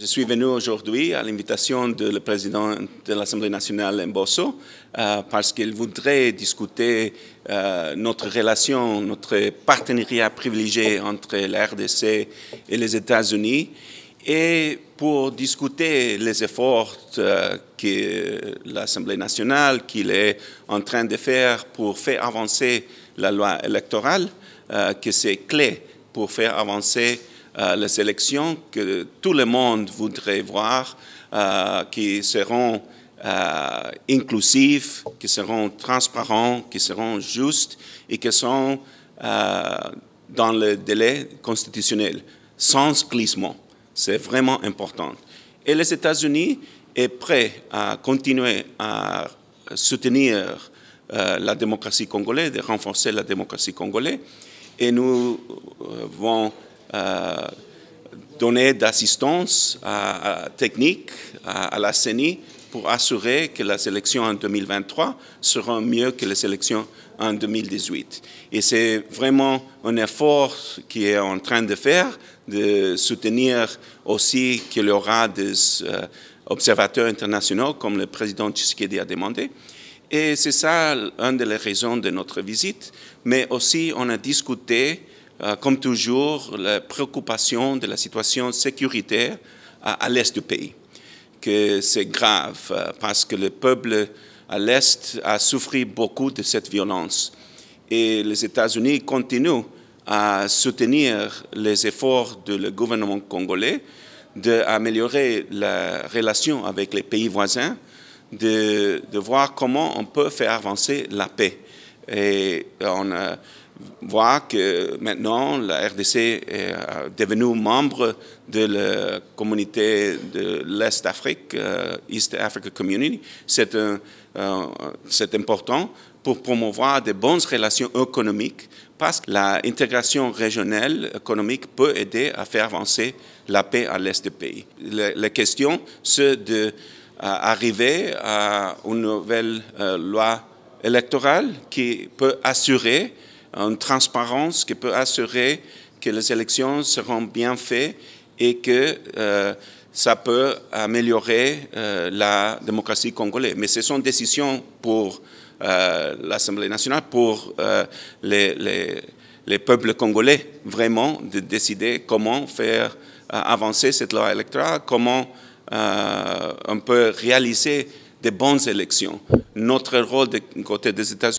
Je suis venu aujourd'hui à l'invitation du président de l'Assemblée nationale Mbosso euh, parce qu'il voudrait discuter de euh, notre relation, notre partenariat privilégié entre la RDC et les États-Unis et pour discuter les efforts euh, que l'Assemblée nationale qu'il est en train de faire pour faire avancer la loi électorale, que c'est clé pour faire avancer euh, les élections que tout le monde voudrait voir, euh, qui seront euh, inclusives, qui seront transparents, qui seront justes et qui sont euh, dans le délai constitutionnel, sans glissement. C'est vraiment important. Et les États-Unis est prêts à continuer à soutenir la démocratie congolaise, de renforcer la démocratie congolaise. Et nous vont euh, donner d'assistance technique à, la CENI pour assurer que les élections en 2023 seront mieux que les élections en 2018. Et c'est vraiment un effort qui est en train de faire, de soutenir aussi qu'il y aura des euh, observateurs internationaux, comme le président Tshisekedi a demandé. Et c'est ça une des raisons de notre visite. Mais aussi, on a discuté euh, comme toujours, la préoccupation de la situation sécuritaire à, l'est du pays, que c'est grave euh, parce que le peuple à l'est a souffert beaucoup de cette violence. Et les États-Unis continuent à soutenir les efforts du gouvernement congolais d'améliorer la relation avec les pays voisins, de, de voir comment on peut faire avancer la paix. Et euh, on euh, voit que maintenant la RDC est euh, devenue membre de la communauté de l'Est Afrique, East Africa Community. C'est important pour promouvoir de bonnes relations économiques parce que l'intégration régionale économique peut aider à faire avancer la paix à l'Est du pays. La, question, c'est d'arriver à une nouvelle loi électorale qui peut assurer une transparence, qui peut assurer que les élections seront bien faites et que euh, ça peut améliorer euh, la démocratie congolaise. Mais ce sont des décisions pour euh, l'Assemblée nationale, pour les, les, les, peuples congolais, vraiment, de décider comment faire avancer cette loi électorale, comment on peut réaliser de bonnes élections. Notre rôle de côté des États-Unis,